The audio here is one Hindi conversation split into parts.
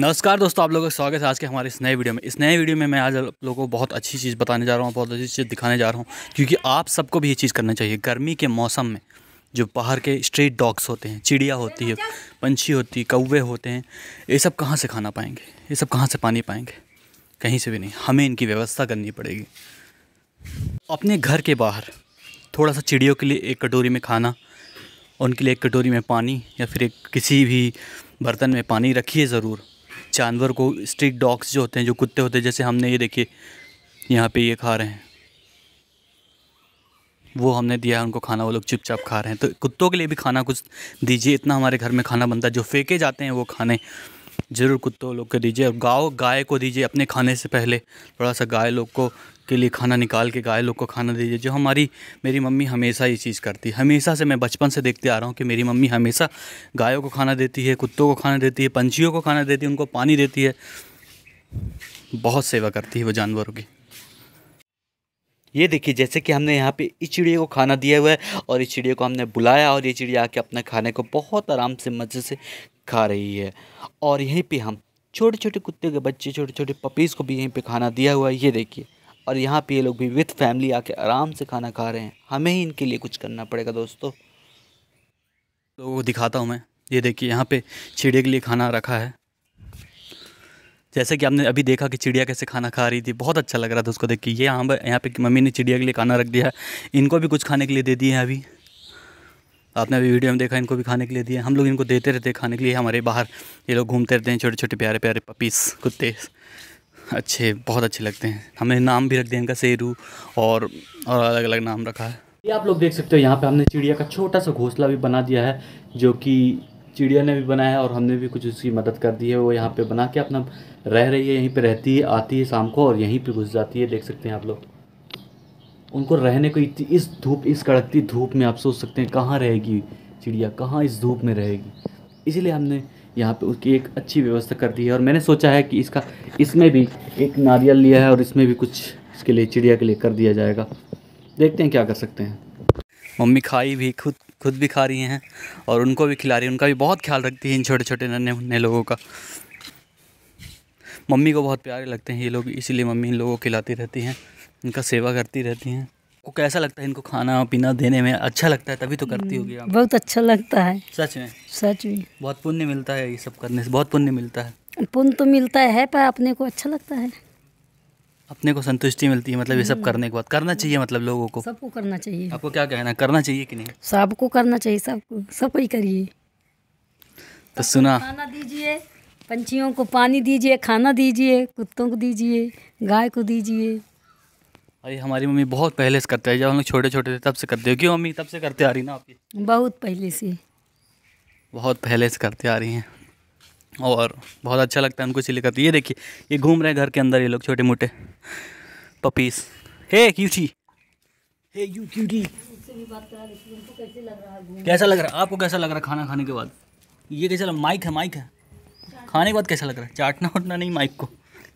नमस्कार दोस्तों आप लोगों का स्वागत है आज के हमारे इस नए वीडियो में इस नए वीडियो में मैं आज आप लोगों को बहुत अच्छी चीज़ बताने जा रहा हूँ बहुत अच्छी चीज़ दिखाने जा रहा हूँ क्योंकि आप सबको भी ये चीज़ करना चाहिए गर्मी के मौसम में जो बाहर के स्ट्रीट डॉग्स होते हैं चिड़िया होती है पंछी होती है कौवे होते हैं ये सब कहाँ से खाना पाएंगे ये सब कहाँ से पानी पाएंगे कहीं से भी नहीं हमें इनकी व्यवस्था करनी पड़ेगी अपने घर के बाहर थोड़ा सा चिड़ियों के लिए एक कटोरी में खाना उनके लिए एक कटोरी में पानी या फिर एक किसी भी बर्तन में पानी रखिए ज़रूर जानवर को स्ट्रीट डॉग्स जो होते हैं जो कुत्ते होते हैं जैसे हमने ये देखिए यहाँ पे ये खा रहे हैं वो हमने दिया है उनको खाना वो लोग चुपचाप खा रहे हैं तो कुत्तों के लिए भी खाना कुछ दीजिए इतना हमारे घर में खाना बनता है जो फेंके जाते हैं वो खाने ज़रूर कुत्तों लोग को दीजिए और गाँव गाय को दीजिए अपने खाने से पहले थोड़ा सा गाय लोग को के लिए खाना निकाल के गाय लोग को खाना दीजिए जो हमारी मेरी मम्मी हमेशा ये चीज़ करती है हमेशा से मैं बचपन से देखते आ रहा हूँ कि मेरी मम्मी हमेशा गायों को खाना देती है कुत्तों को खाना देती है पंछियों को खाना देती है उनको पानी देती है बहुत सेवा करती है वो जानवरों की ये देखिए जैसे कि हमने यहाँ पे इस चिड़िया को खाना दिया हुआ है और इस चिड़िया को हमने बुलाया और ये चिड़िया आके अपने खाने को बहुत आराम से मज़े से खा रही है और यहीं पे हम छोटे छोटे कुत्ते के बच्चे छोटे छोटे पपीज़ को भी यहीं पे खाना दिया हुआ है ये देखिए और यहाँ पे ये लोग भी विथ फैमिली आके आराम से खाना खा रहे हैं हमें ही इनके लिए कुछ करना पड़ेगा दोस्तों लोगों को तो दिखाता हूँ मैं ये देखिए यहाँ पे चिड़िया के लिए खाना रखा है जैसे कि आपने अभी देखा कि चिड़िया कैसे खाना खा रही थी बहुत अच्छा लग रहा था उसको देख के ये यहाँ पर यहाँ पे मम्मी ने चिड़िया के लिए खाना रख दिया है इनको भी कुछ खाने के लिए दे दिए हैं अभी आपने अभी वीडियो में देखा इनको भी खाने के लिए दिया हम लोग इनको देते रहते खाने के लिए हमारे बाहर ये लोग घूमते रहते हैं छोटे छोटे प्यारे प्यारे पपीस कुत्ते अच्छे बहुत अच्छे लगते हैं हमने नाम भी रख दिया इनका शेरू और, और अलग अलग नाम रखा है ये आप लोग देख सकते हो यहाँ पे हमने चिड़िया का छोटा सा घोंसला भी बना दिया है जो कि चिड़िया ने भी बनाया है और हमने भी कुछ उसकी मदद कर दी है वो यहाँ पे बना के अपना रह रही है यहीं पे रहती है आती है शाम को और यहीं पे घुस जाती है देख सकते हैं आप लोग उनको रहने को इतनी इस धूप इस कड़कती धूप में आप सोच सकते हैं कहाँ रहेगी चिड़िया कहाँ इस धूप में रहेगी इसीलिए हमने यहाँ पे उसकी एक अच्छी व्यवस्था कर दी है और मैंने सोचा है कि इसका इसमें भी एक नारियल लिया है और इसमें भी कुछ इसके लिए चिड़िया के लिए कर दिया जाएगा देखते हैं क्या कर सकते हैं मम्मी खाई भी खुद खुद भी खा रही हैं और उनको भी खिला रही हैं उनका भी बहुत ख्याल रखती है इन छोटे छोटे नन्हे उन्ने लोगों का मम्मी को बहुत प्यारे लगते हैं ये लोग इसीलिए मम्मी इन लोगों को खिलाती रहती हैं इनका सेवा करती रहती हैं वो कैसा लगता है इनको खाना पीना देने में अच्छा लगता है तभी तो करती होगी आप हम्म, बहुत अच्छा लगता है सच में सच में बहुत पुण्य मिलता है ये सब करने से बहुत पुण्य मिलता है पुण्य तो मिलता है पर अपने को अच्छा लगता है अपने को संतुष्टि मिलती है मतलब ये सब हम्म। करने के बाद करना चाहिए मतलब लोगों को सबको करना चाहिए आपको क्या कहना करना चाहिए कि नहीं सबको करना चाहिए सबको सब ही करिए तो सुना खाना दीजिए पंछियों को पानी दीजिए खाना दीजिए कुत्तों को दीजिए गाय को दीजिए अरे हमारी मम्मी बहुत पहले से करते हैं जब हम लोग छोटे छोटे थे तब से करते हो क्यों मम्मी तब से करते आ रही ना आपकी बहुत पहले से बहुत पहले से करते आ रही हैं और बहुत अच्छा लगता है उनको इसीलिए करती ये देखिए ये घूम रहे हैं घर के अंदर ये लोग छोटे मोटे puppies hey cutie hey you cutie कैसा लग रहा है आपको कैसा लग रहा है खाना खाने के बाद ये कैसा लग माइक है माइक है खाने के बाद कैसा लग रहा है चाटना उठना नहीं माइक को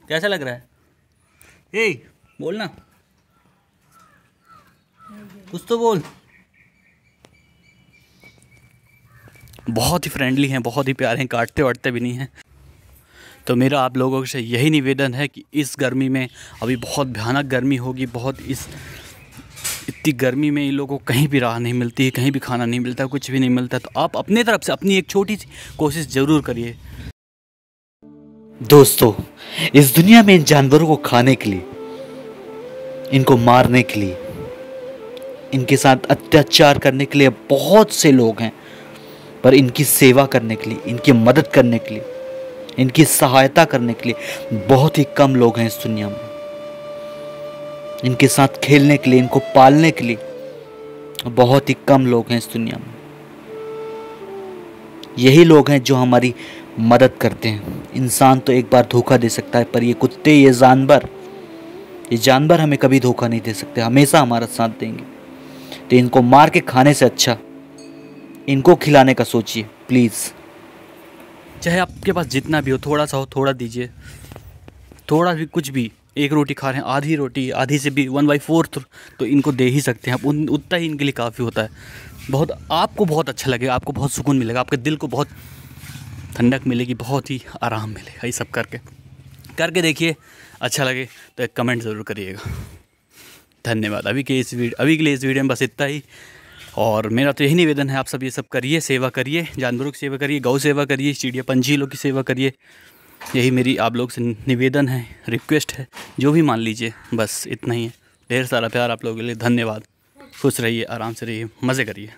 कैसा लग रहा है ए बोलना कुछ तो बोल बहुत ही फ्रेंडली हैं बहुत ही प्यारे हैं काटते वाटते भी नहीं हैं तो मेरा आप लोगों से यही निवेदन है कि इस गर्मी में अभी बहुत भयानक गर्मी होगी बहुत इस इतनी गर्मी में इन लोगों को कहीं भी राह नहीं मिलती है कहीं भी खाना नहीं मिलता कुछ भी नहीं मिलता तो आप अपने तरफ से अपनी एक छोटी सी कोशिश ज़रूर करिए दोस्तों इस दुनिया में इन जानवरों को खाने के लिए इनको मारने के लिए इनके साथ अत्याचार करने के लिए बहुत से लोग हैं पर इनकी सेवा करने के लिए इनकी मदद करने के लिए इनकी सहायता करने के लिए बहुत ही कम लोग हैं इस दुनिया में इनके साथ खेलने के लिए इनको पालने के लिए बहुत ही कम लोग हैं इस दुनिया में यही लोग हैं जो हमारी मदद करते हैं इंसान तो एक बार धोखा दे सकता है पर ये कुत्ते ये जानवर ये जानवर हमें कभी धोखा नहीं दे सकते हमेशा हमारा साथ देंगे तो इनको मार के खाने से अच्छा इनको खिलाने का सोचिए प्लीज़ चाहे आपके पास जितना भी हो थोड़ा सा हो थोड़ा दीजिए थोड़ा भी कुछ भी एक रोटी खा रहे हैं आधी रोटी आधी से भी वन बाई फोर्थ तो इनको दे ही सकते हैं आप उन उतना ही इनके लिए काफ़ी होता है बहुत आपको बहुत अच्छा लगेगा आपको बहुत सुकून मिलेगा आपके दिल को बहुत ठंडक मिलेगी बहुत ही आराम मिलेगा ये सब करके करके देखिए अच्छा लगे तो एक कमेंट ज़रूर करिएगा धन्यवाद अभी के इस वीडियो अभी के लिए इस वीडियो में बस इतना ही और मेरा तो यही निवेदन है आप सब ये सब करिए सेवा करिए जानवरों की सेवा करिए गौ सेवा करिए चिड़िया पंछीलों की सेवा करिए यही मेरी आप लोग से निवेदन है रिक्वेस्ट है जो भी मान लीजिए बस इतना ही है ढेर सारा प्यार आप लोगों के लिए धन्यवाद खुश रहिए आराम से रहिए मज़े करिए